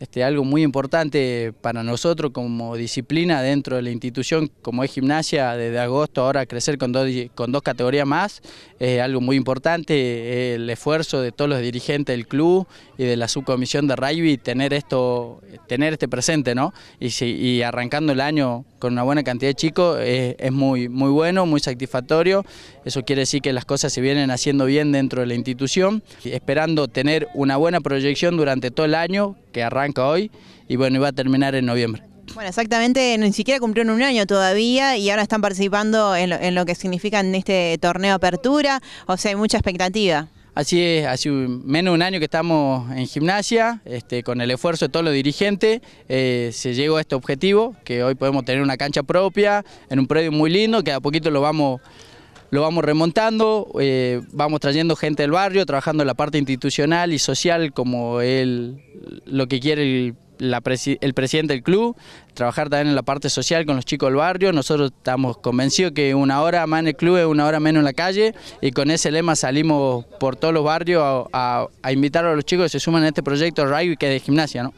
Este, algo muy importante para nosotros como disciplina dentro de la institución, como es gimnasia, desde agosto ahora crecer con dos, con dos categorías más, es algo muy importante, el esfuerzo de todos los dirigentes del club y de la subcomisión de rugby, tener esto, tener este presente, ¿no? Y, arrancando el año con una buena cantidad de chicos es muy, muy bueno, muy satisfactorio, eso quiere decir que las cosas se vienen haciendo bien dentro de la institución, esperando tener una buena proyección durante todo el año, que arranca hoy y bueno, iba a terminar en noviembre. Bueno, exactamente, ni siquiera cumplieron un año todavía y ahora están participando en lo, que significa en este torneo apertura, o sea, hay mucha expectativa. Así es, hace menos de un año que estamos en gimnasia, este, con el esfuerzo de todos los dirigentes, eh, se llegó a este objetivo, que hoy podemos tener una cancha propia, en un predio muy lindo, que a poquito lo vamos, lo vamos remontando, eh, vamos trayendo gente del barrio, trabajando en la parte institucional y social, como el, lo que quiere el, presidente del club, trabajar también en la parte social con los chicos del barrio. Nosotros estamos convencidos que una hora más en el club es una hora menos en la calle y con ese lema salimos por todos los barrios a, invitar a los chicos que se suman a este proyecto de rugby que de gimnasia.